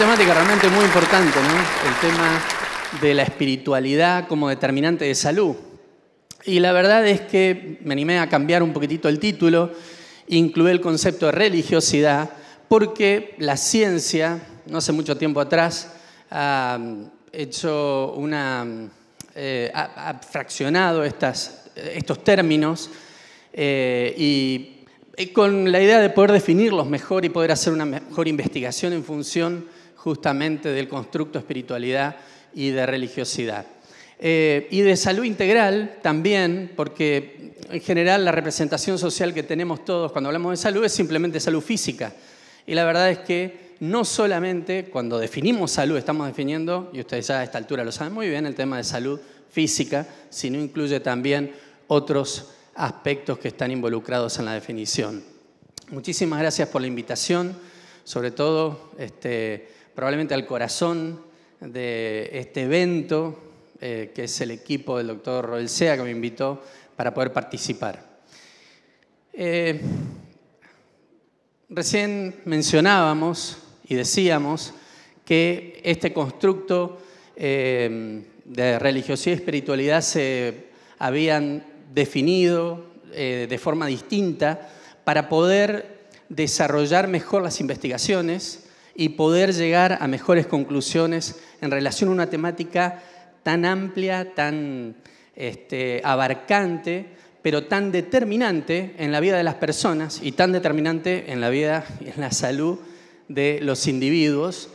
temática realmente muy importante, ¿no? El tema de la espiritualidad como determinante de salud. Y la verdad es que me animé a cambiar un poquitito el título, incluí el concepto de religiosidad, porque la ciencia, no hace mucho tiempo atrás, ha hecho una. Eh, fraccionado estas, estos términos eh, y eh, con la idea de poder definirlos mejor y poder hacer una mejor investigación en función justamente del constructo espiritualidad y de religiosidad. Eh, y de salud integral también, porque en general la representación social que tenemos todos cuando hablamos de salud es simplemente salud física. Y la verdad es que no solamente cuando definimos salud estamos definiendo, y ustedes ya a esta altura lo saben muy bien, el tema de salud física, sino incluye también otros aspectos que están involucrados en la definición. Muchísimas gracias por la invitación, sobre todo este, probablemente al corazón de este evento, eh, que es el equipo del doctor Sea que me invitó para poder participar. Eh, recién mencionábamos y decíamos que este constructo eh, de religiosidad y espiritualidad se habían definido de forma distinta para poder desarrollar mejor las investigaciones y poder llegar a mejores conclusiones en relación a una temática tan amplia, tan este, abarcante, pero tan determinante en la vida de las personas y tan determinante en la vida y en la salud de los individuos.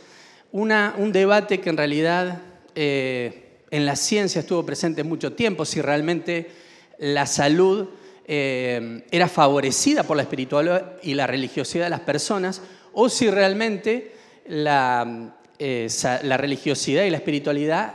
un debate que en realidad eh, en la ciencia estuvo presente mucho tiempo, si realmente la salud eh, era favorecida por la espiritualidad y la religiosidad de las personas o si realmente la, eh, la religiosidad y la espiritualidad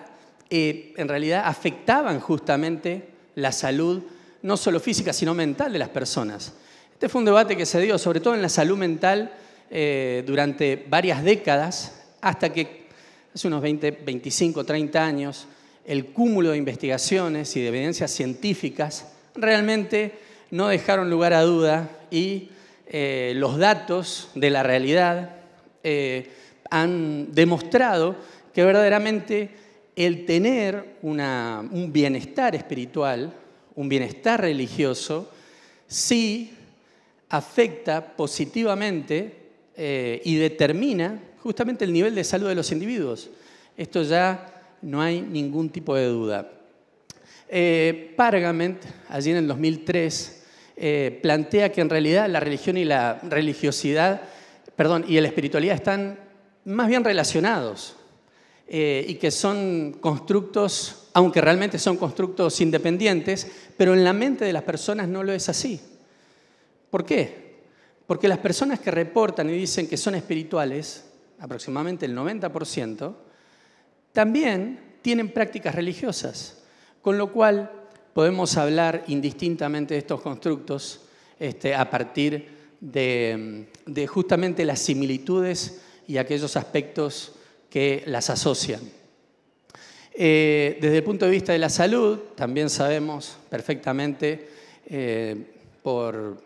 eh, en realidad afectaban justamente la salud, no solo física, sino mental de las personas. Este fue un debate que se dio, sobre todo en la salud mental, eh, durante varias décadas, hasta que hace unos 20, 25, 30 años, el cúmulo de investigaciones y de evidencias científicas realmente no dejaron lugar a duda y eh, los datos de la realidad eh, han demostrado que verdaderamente el tener un bienestar espiritual, un bienestar religioso, sí afecta positivamente eh, y determina justamente el nivel de salud de los individuos. Esto ya no hay ningún tipo de duda. Pargament, allí en el 2003, eh, plantea que en realidad la religión y la religiosidad, perdón, y la espiritualidad están más bien relacionados eh, y que son constructos, aunque realmente son constructos independientes, pero en la mente de las personas no lo es así. ¿Por qué? Porque las personas que reportan y dicen que son espirituales, aproximadamente el 90%, también tienen prácticas religiosas, con lo cual podemos hablar indistintamente de estos constructos este, a partir de, justamente las similitudes y aquellos aspectos que las asocian. Eh, desde el punto de vista de la salud, también sabemos perfectamente eh, por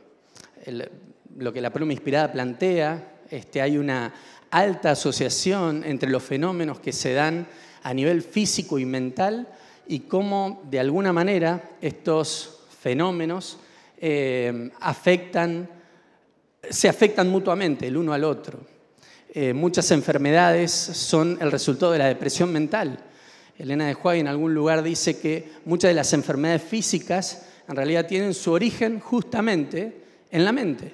lo que la pluma inspirada plantea, este, hay una alta asociación entre los fenómenos que se dan a nivel físico y mental y cómo de alguna manera estos fenómenos eh, afectan, se afectan mutuamente el uno al otro. Eh, muchas enfermedades son el resultado de la depresión mental. Elena de Juárez en algún lugar dice que muchas de las enfermedades físicas en realidad tienen su origen justamente en la mente.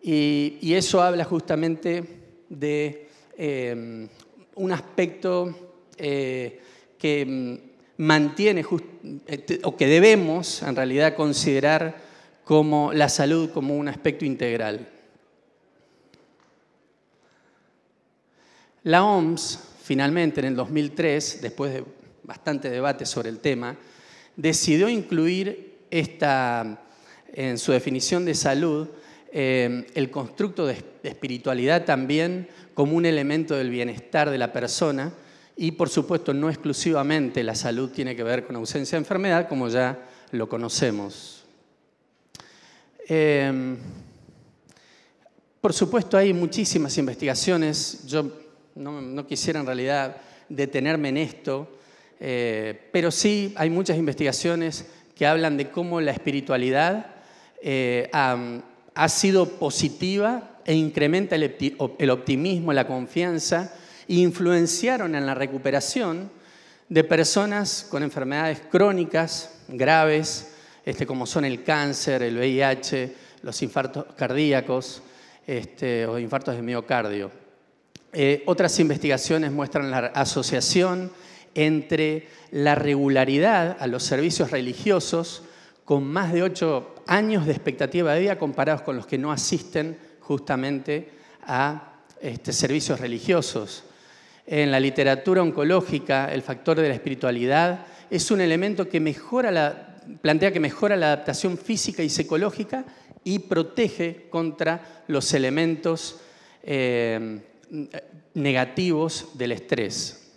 Y, eso habla justamente de eh, un aspecto que mm, mantiene este, o que debemos en realidad considerar como la salud como un aspecto integral. La OMS, finalmente en el 2003, después de bastante debate sobre el tema, decidió incluir en su definición de salud eh, el constructo de espiritualidad también como un elemento del bienestar de la persona, y por supuesto, no exclusivamente la salud tiene que ver con ausencia de enfermedad, como ya lo conocemos. Em, por supuesto, hay muchísimas investigaciones. Yo no, quisiera en realidad detenerme en esto, eh, pero sí hay muchas investigaciones que hablan de cómo la espiritualidad ha, eh, ha sido positiva e incrementa el optimismo, la confianza influenciaron en la recuperación de personas con enfermedades crónicas graves, este, como son el cáncer, el VIH, los infartos cardíacos este, o infartos de miocardio. Eh, otras investigaciones muestran la asociación entre la regularidad a los servicios religiosos con más de ocho años de expectativa de vida comparados con los que no asisten justamente a este, servicios religiosos en la literatura oncológica, el factor de la espiritualidad es un elemento que mejora la, plantea que mejora la adaptación física y psicológica y protege contra los elementos eh, negativos del estrés.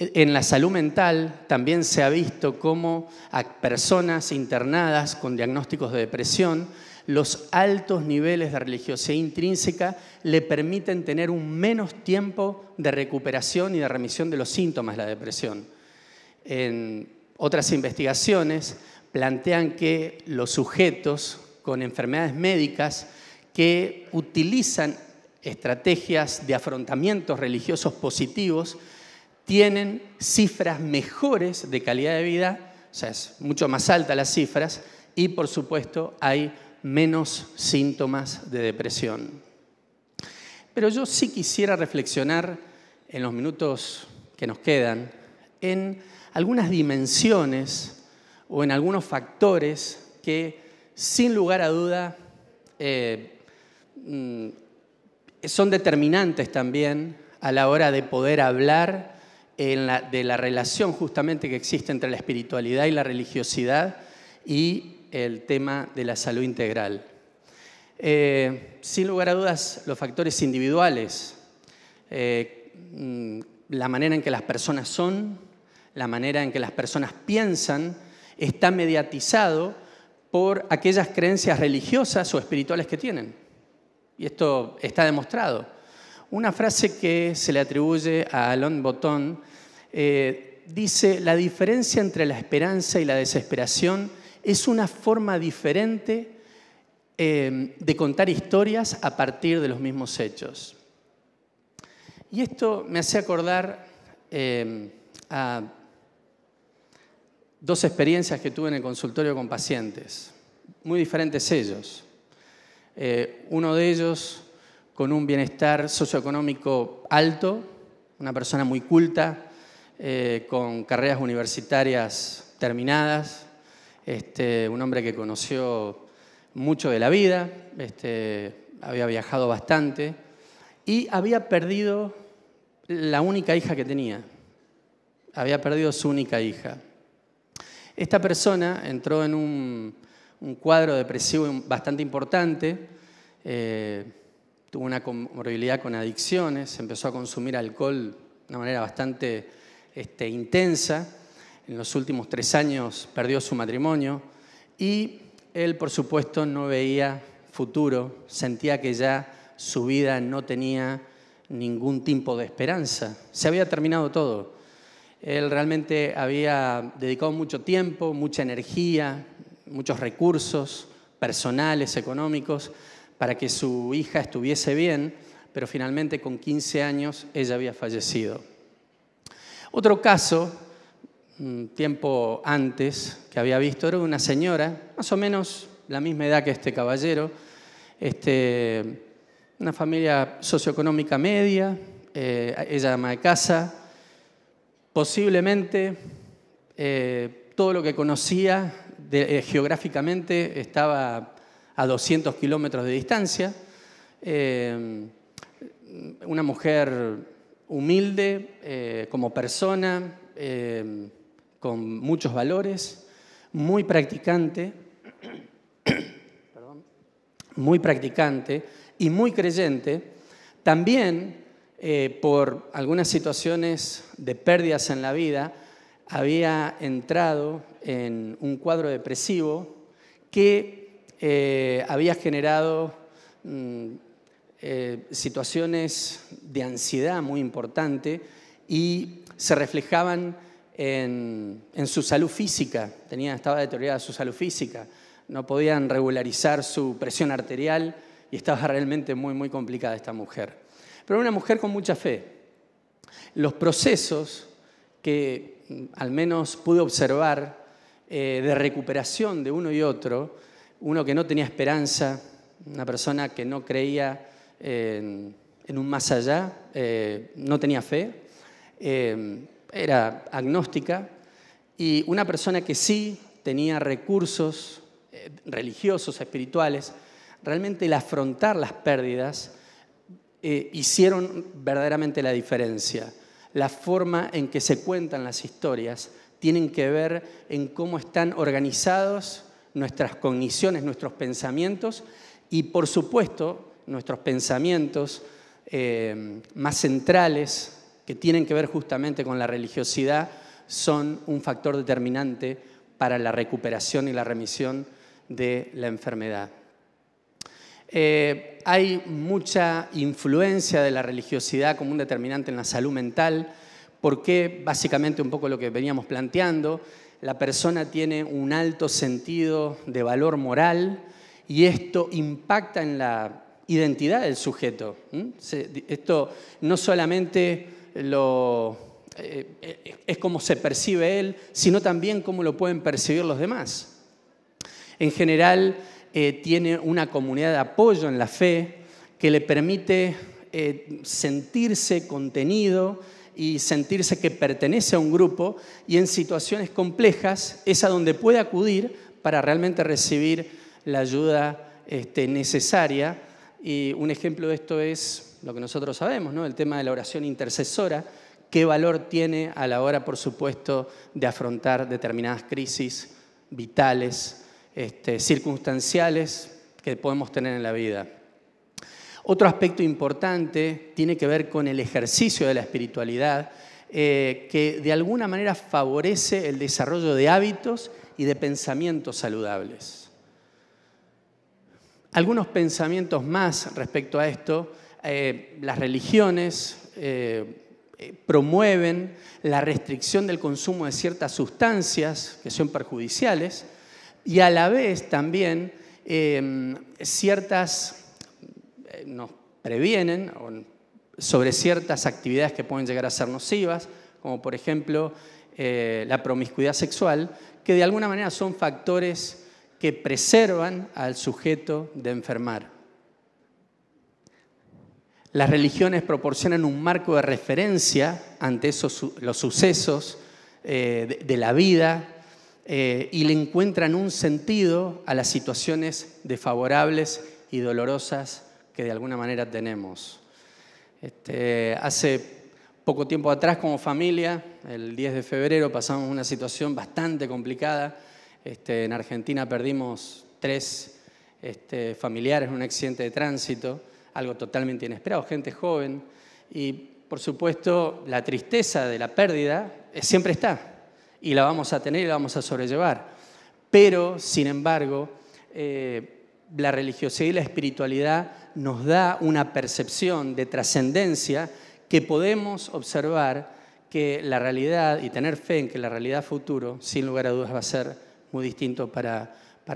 E, en la salud mental también se ha visto cómo a personas internadas con diagnósticos de depresión los altos niveles de religiosidad intrínseca le permiten tener un menos tiempo de recuperación y de remisión de los síntomas de la depresión. En otras investigaciones plantean que los sujetos con enfermedades médicas que utilizan estrategias de afrontamientos religiosos positivos tienen cifras mejores de calidad de vida, o sea, es mucho más alta las cifras, y por supuesto hay menos síntomas de depresión. Pero yo sí quisiera reflexionar en los minutos que nos quedan en algunas dimensiones o en algunos factores que sin lugar a duda eh, mm, son determinantes también a la hora de poder hablar de la relación justamente que existe entre la espiritualidad y la religiosidad y el tema de la salud integral. Eh, sin lugar a dudas, los factores individuales, eh, mm, la manera en que las personas son, la manera en que las personas piensan, está mediatizado por aquellas creencias religiosas o espirituales que tienen. Y esto está demostrado. Una frase que se le atribuye a Alain Botton eh, dice, la diferencia entre la esperanza y la desesperación es una forma diferente em, de contar historias a partir de los mismos hechos. Y esto me hace acordar em, a dos experiencias que tuve en el consultorio con pacientes, muy diferentes ellos. Eh, uno de ellos con un bienestar socioeconómico alto, una persona muy culta, eh, con carreras universitarias terminadas, este, un hombre que conoció mucho de la vida, este, había viajado bastante y había perdido la única hija que tenía. Había perdido su única hija. Esta persona entró en un, cuadro depresivo bastante importante, eh, tuvo una comorbilidad con adicciones, empezó a consumir alcohol de una manera bastante este, intensa en los últimos tres años perdió su matrimonio y él, por supuesto, no veía futuro, sentía que ya su vida no tenía ningún tipo de esperanza, se había terminado todo. Él realmente había dedicado mucho tiempo, mucha energía, muchos recursos personales, económicos, para que su hija estuviese bien, pero finalmente con 15 años ella había fallecido. Otro caso tiempo antes que había visto, era una señora, más o menos la misma edad que este caballero, este, una familia socioeconómica media, eh, ella ama de casa, posiblemente eh, todo lo que conocía eh, geográficamente estaba a 200 kilómetros de distancia, una mujer humilde como persona, con muchos valores, muy practicante, muy practicante y muy creyente, también eh, por algunas situaciones de pérdidas en la vida, había entrado en un cuadro depresivo que eh, había generado mm, eh, situaciones de ansiedad muy importante y se reflejaban en, su salud física, tenía, estaba deteriorada su salud física, no podían regularizar su presión arterial y estaba realmente muy, muy complicada esta mujer. Pero una mujer con mucha fe. Los procesos que mm, al menos pude observar eh, de recuperación de uno y otro, uno que no tenía esperanza, una persona que no creía en, un más allá, eh, no tenía fe, eh, era agnóstica y una persona que sí tenía recursos eh, religiosos, espirituales, realmente el afrontar las pérdidas eh, hicieron verdaderamente la diferencia. La forma en que se cuentan las historias tienen que ver en cómo están organizados nuestras cogniciones, nuestros pensamientos y por supuesto nuestros pensamientos eh, más centrales que tienen que ver justamente con la religiosidad son un factor determinante para la recuperación y la remisión de la enfermedad. Eh, hay mucha influencia de la religiosidad como un determinante en la salud mental, porque básicamente un poco lo que veníamos planteando, la persona tiene un alto sentido de valor moral y esto impacta en la identidad del sujeto. Esto no solamente eh, eh, es como se percibe él, sino también cómo lo pueden percibir los demás. En general, eh, tiene una comunidad de apoyo en la fe que le permite sentirse contenido y sentirse que pertenece a un grupo y en situaciones complejas es a donde puede acudir para realmente recibir la ayuda este, necesaria. Y un ejemplo de esto es lo que nosotros sabemos, el tema de la oración intercesora, qué valor tiene a la hora, por supuesto, de afrontar determinadas crisis vitales, este, circunstanciales que podemos tener en la vida. Otro aspecto importante tiene que ver con el ejercicio de la espiritualidad, eh, que de alguna manera favorece el desarrollo de hábitos y de pensamientos saludables. Algunos pensamientos más respecto a esto eh, las religiones eh, eh, promueven la restricción del consumo de ciertas sustancias que son perjudiciales y a la vez también em, ciertas, nos previenen sobre ciertas actividades que pueden llegar a ser nocivas, como por ejemplo la promiscuidad sexual, que de alguna manera son factores que preservan al sujeto de enfermar. Las religiones proporcionan un marco de referencia ante los sucesos eh, de, la vida eh, y le encuentran un sentido a las situaciones desfavorables y dolorosas que de alguna manera tenemos. Este, hace poco tiempo atrás como familia, el 10 de febrero, pasamos una situación bastante complicada. Este, en Argentina perdimos tres este, familiares en un accidente de tránsito algo totalmente inesperado, gente joven. Y por supuesto, la tristeza de la pérdida siempre está y la vamos a tener y la vamos a sobrellevar. Pero, sin embargo, eh, la religiosidad y la espiritualidad nos da una percepción de trascendencia que podemos observar que la realidad y tener fe en que la realidad futuro, sin lugar a dudas, va a ser muy distinto para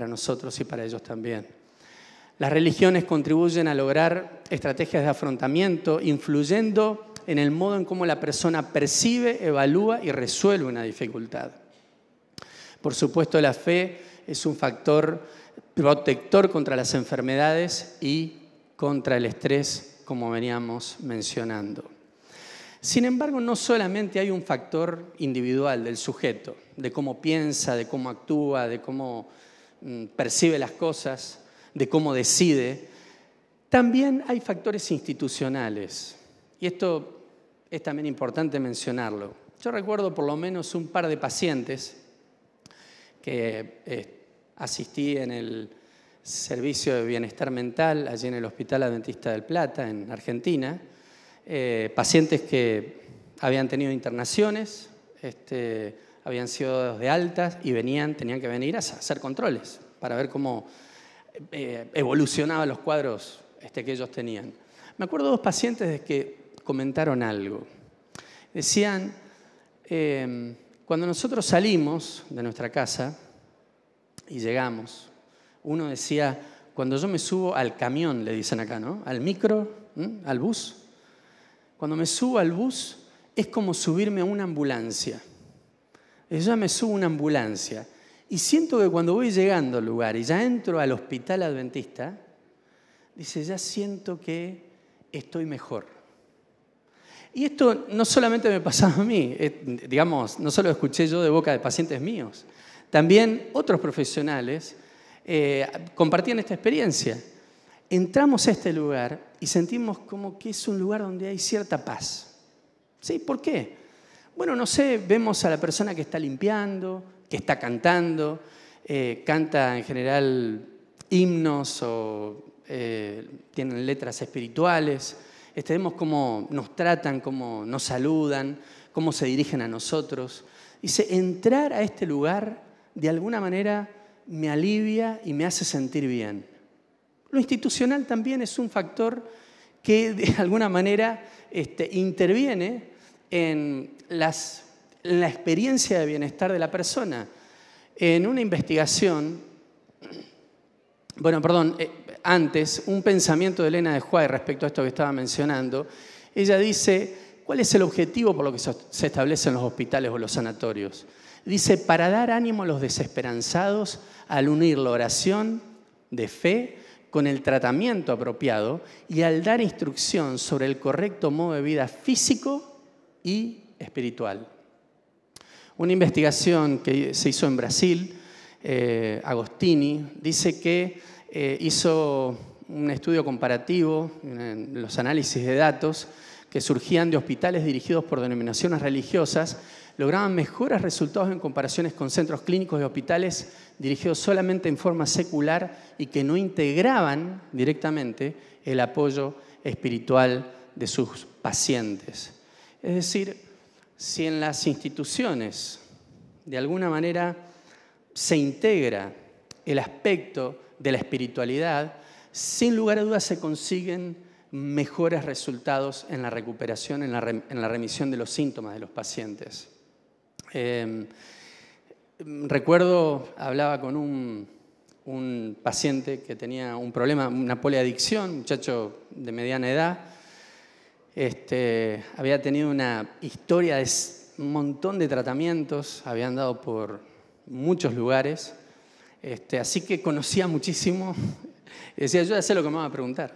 nosotros y para ellos también. Las religiones contribuyen a lograr estrategias de afrontamiento, influyendo en el modo en cómo la persona percibe, evalúa y resuelve una dificultad. Por supuesto, la fe es un factor protector contra las enfermedades y contra el estrés, como veníamos mencionando. Sin embargo, no solamente hay un factor individual del sujeto, de cómo piensa, de cómo actúa, de cómo mm, percibe las cosas, de cómo decide, también hay factores institucionales. Y esto es también importante mencionarlo. Yo recuerdo por lo menos un par de pacientes que eh, asistí en el servicio de bienestar mental allí en el Hospital Adventista del Plata, en Argentina, eh, pacientes que habían tenido internaciones, este, habían sido de altas y venían, tenían que venir a hacer controles para ver cómo eh, evolucionaba evolucionaban los cuadros este, que ellos tenían. Me acuerdo de dos pacientes de que comentaron algo. Decían, em, cuando nosotros salimos de nuestra casa y llegamos, uno decía, cuando yo me subo al camión, le dicen acá, ¿no? Al micro, al bus. Cuando me subo al bus es como subirme a una ambulancia. Yo me subo a una ambulancia. Y siento que cuando voy llegando al lugar y ya entro al hospital adventista, dice, ya siento que estoy mejor. Y esto no solamente me pasaba a mí, eh, digamos, no solo escuché yo de boca de pacientes míos, también otros profesionales eh, compartían esta experiencia. Entramos a este lugar y sentimos como que es un lugar donde hay cierta paz. ¿Sí? ¿Por qué? Bueno, no sé, vemos a la persona que está limpiando, que está cantando, eh, canta en general himnos o eh, tienen letras espirituales. Este, vemos cómo nos tratan, cómo nos saludan, cómo se dirigen a nosotros. Dice, entrar a este lugar de alguna manera me alivia y me hace sentir bien. Lo institucional también es un factor que de alguna manera este, interviene en las en la experiencia de bienestar de la persona. En una investigación, bueno, perdón, eh, antes, un pensamiento de Elena de Juárez respecto a esto que estaba mencionando, ella dice, ¿cuál es el objetivo por lo que se establecen los hospitales o los sanatorios? Dice, para dar ánimo a los desesperanzados al unir la oración de fe con el tratamiento apropiado y al dar instrucción sobre el correcto modo de vida físico y espiritual. Una investigación que se hizo en Brasil, eh, Agostini, dice que eh, hizo un estudio comparativo en los análisis de datos que surgían de hospitales dirigidos por denominaciones religiosas, lograban mejores resultados en comparaciones con centros clínicos y hospitales dirigidos solamente en forma secular y que no integraban directamente el apoyo espiritual de sus pacientes. Es decir, si en las instituciones de alguna manera se integra el aspecto de la espiritualidad, sin lugar a dudas se consiguen mejores resultados en la recuperación, en la, remisión de los síntomas de los pacientes. Em, recuerdo, hablaba con un, un paciente que tenía un problema, una poliadicción, un muchacho de mediana edad, este, había tenido una historia de un montón de tratamientos, había andado por muchos lugares, este, así que conocía muchísimo. decía, yo ya sé lo que me vas a preguntar.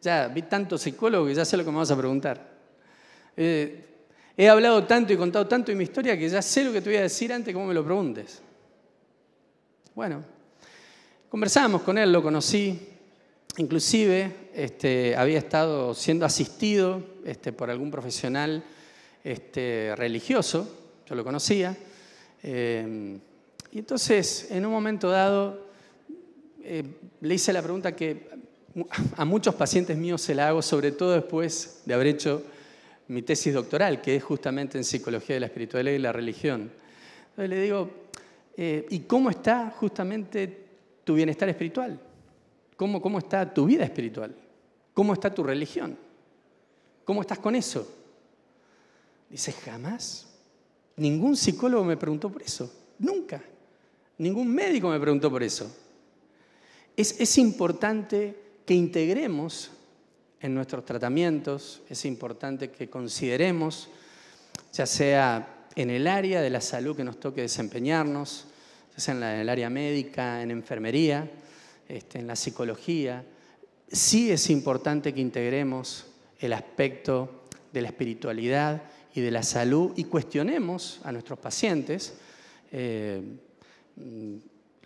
ya vi tanto psicólogo que ya sé lo que me vas a preguntar. Eh, he hablado tanto y contado tanto de mi historia que ya sé lo que te voy a decir antes ¿cómo me lo preguntes. Bueno, conversábamos con él, lo conocí, Inclusive este, había estado siendo asistido este, por algún profesional este, religioso, yo lo conocía, eh, y entonces en un momento dado eh, le hice la pregunta que a muchos pacientes míos se la hago, sobre todo después de haber hecho mi tesis doctoral, que es justamente en psicología de la espiritualidad y la religión. le digo, eh, ¿y cómo está justamente tu bienestar espiritual? ¿Cómo, está tu vida espiritual? ¿Cómo está tu religión? ¿Cómo estás con eso? Dices, jamás. Ningún psicólogo me preguntó por eso. Nunca. Ningún médico me preguntó por eso. Es, importante que integremos en nuestros tratamientos, es importante que consideremos, ya sea en el área de la salud que nos toque desempeñarnos, ya sea en el área médica, en enfermería, este, en la psicología, sí es importante que integremos el aspecto de la espiritualidad y de la salud y cuestionemos a nuestros pacientes, eh,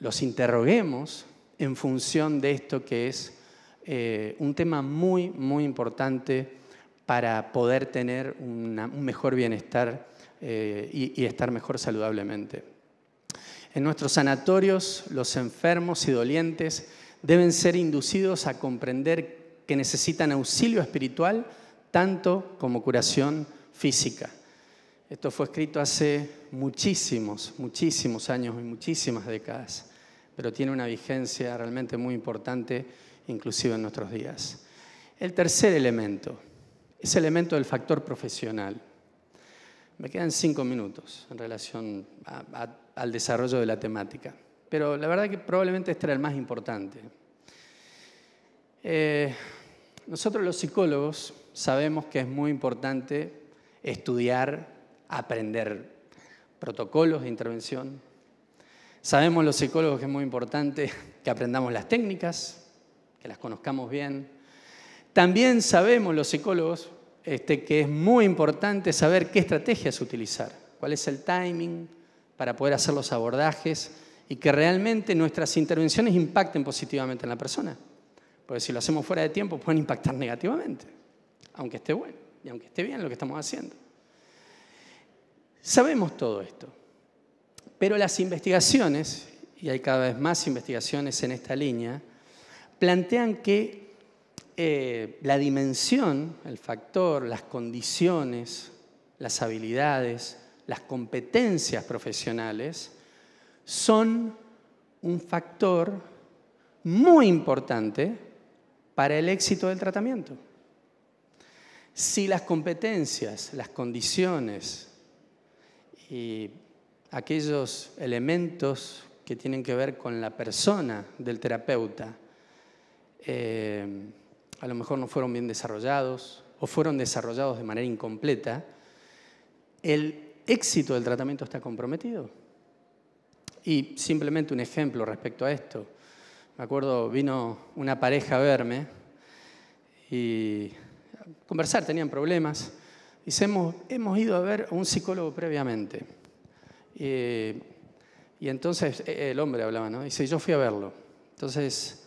los interroguemos en función de esto que es eh, un tema muy, muy importante para poder tener un mejor bienestar eh, y estar mejor saludablemente. En nuestros sanatorios, los enfermos y dolientes deben ser inducidos a comprender que necesitan auxilio espiritual tanto como curación física. Esto fue escrito hace muchísimos, muchísimos años y muchísimas décadas, pero tiene una vigencia realmente muy importante, inclusive en nuestros días. El tercer elemento es el elemento del factor profesional. Me quedan cinco minutos en relación a, a al desarrollo de la temática. Pero la verdad que probablemente este era el más importante. Eh, nosotros los psicólogos sabemos que es muy importante estudiar, aprender protocolos de intervención. Sabemos los psicólogos que es muy importante que aprendamos las técnicas, que las conozcamos bien. También sabemos los psicólogos este, que es muy importante saber qué estrategias utilizar, cuál es el timing, para poder hacer los abordajes y que realmente nuestras intervenciones impacten positivamente en la persona. Porque si lo hacemos fuera de tiempo pueden impactar negativamente, aunque esté bueno y aunque esté bien lo que estamos haciendo. Sabemos todo esto, pero las investigaciones, y hay cada vez más investigaciones en esta línea, plantean que eh, la dimensión, el factor, las condiciones, las habilidades, las competencias profesionales, son un factor muy importante para el éxito del tratamiento. Si las competencias, las condiciones y aquellos elementos que tienen que ver con la persona del terapeuta, eh, a lo mejor no fueron bien desarrollados o fueron desarrollados de manera incompleta, el éxito del tratamiento está comprometido. Y simplemente un ejemplo respecto a esto. Me acuerdo, vino una pareja a verme y a conversar, tenían problemas. Y hemos, hemos ido a ver a un psicólogo previamente. y entonces eh, eh, el hombre hablaba, ¿no? Dice, yo fui a verlo. Entonces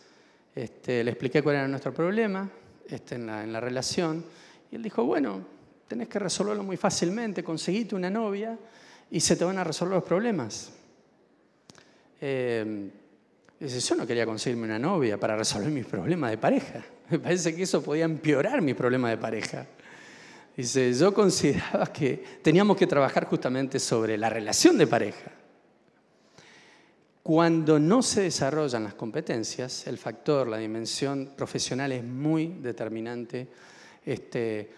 este, le expliqué cuál era nuestro problema este, en, la, en la relación. Y él dijo, bueno, tenés que resolverlo muy fácilmente, conseguite una novia y se te van a resolver los problemas. Eh, dice, yo no quería conseguirme una novia para resolver mis problemas de pareja. Me parece que eso podía empeorar mis problemas de pareja. Dice, yo consideraba que teníamos que trabajar justamente sobre la relación de pareja. Cuando no se desarrollan las competencias, el factor, la dimensión profesional es muy determinante. Este,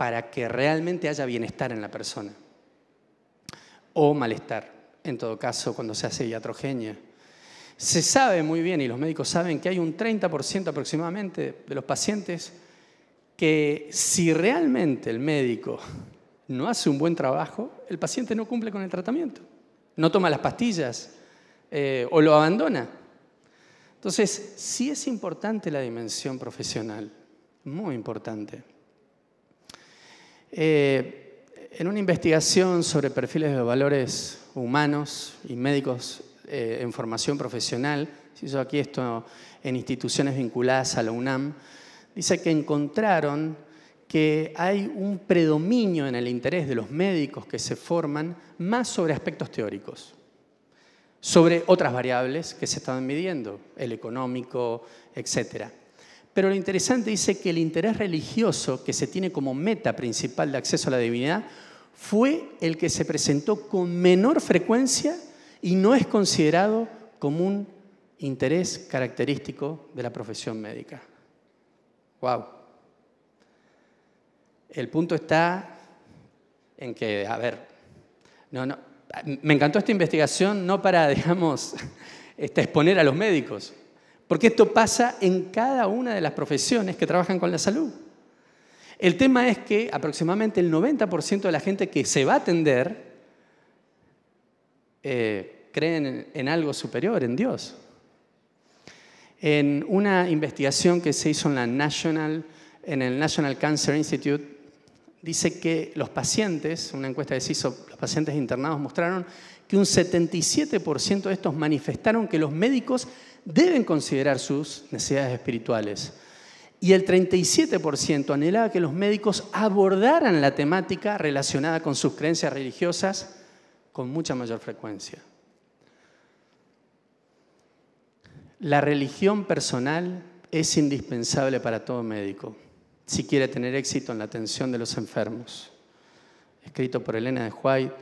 para que realmente haya bienestar en la persona. O malestar, en todo caso, cuando se hace iatrogenia. Se sabe muy bien, y los médicos saben, que hay un 30% aproximadamente de los pacientes que si realmente el médico no hace un buen trabajo, el paciente no cumple con el tratamiento, no toma las pastillas eh, o lo abandona. Entonces, sí es importante la dimensión profesional, muy importante. Eh, en una investigación sobre perfiles de valores humanos y médicos eh, en formación profesional, se hizo aquí esto en instituciones vinculadas a la UNAM, dice que encontraron que hay un predominio en el interés de los médicos que se forman más sobre aspectos teóricos, sobre otras variables que se estaban midiendo, el económico, etcétera. Pero lo interesante dice que el interés religioso que se tiene como meta principal de acceso a la divinidad fue el que se presentó con menor frecuencia y no es considerado como un interés característico de la profesión médica. Wow. El punto está en que, a ver, no, no, me encantó esta investigación no para, digamos, este, exponer a los médicos, porque esto pasa en cada una de las profesiones que trabajan con la salud. El tema es que aproximadamente el 90% de la gente que se va a atender eh, creen en algo superior, en Dios. En una investigación que se hizo en, en el National Cancer Institute, dice que los pacientes, una encuesta que se hizo, los pacientes internados mostraron que un 77% de estos manifestaron que los médicos deben considerar sus necesidades espirituales. Y el 37% anhelaba que los médicos abordaran la temática relacionada con sus creencias religiosas con mucha mayor frecuencia. La religión personal es indispensable para todo médico si quiere tener éxito en la atención de los enfermos. Escrito por Elena de White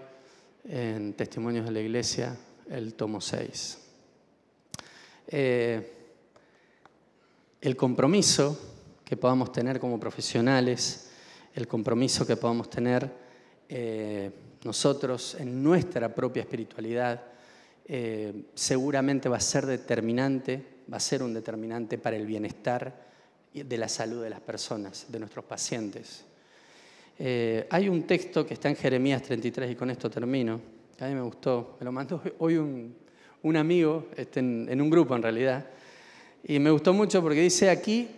en Testimonios de la Iglesia, el tomo 6. Eh, el compromiso que podamos tener como profesionales, el compromiso que podamos tener eh, nosotros en nuestra propia espiritualidad, eh, seguramente va a ser determinante, va a ser un determinante para el bienestar de la salud de las personas, de nuestros pacientes. hay un texto que está en Jeremías 33 y con esto termino. A mí me gustó, me lo mandó hoy un un amigo, este, en, un grupo en realidad, y me gustó mucho porque dice, aquí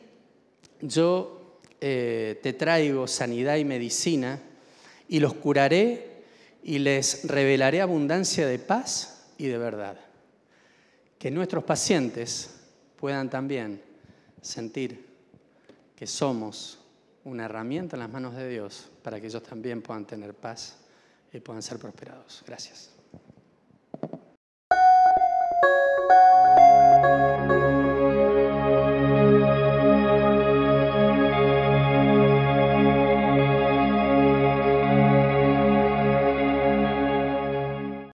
yo eh, te traigo sanidad y medicina, y los curaré y les revelaré abundancia de paz y de verdad. Que nuestros pacientes puedan también sentir que somos una herramienta en las manos de Dios para que ellos también puedan tener paz y puedan ser prosperados. Gracias.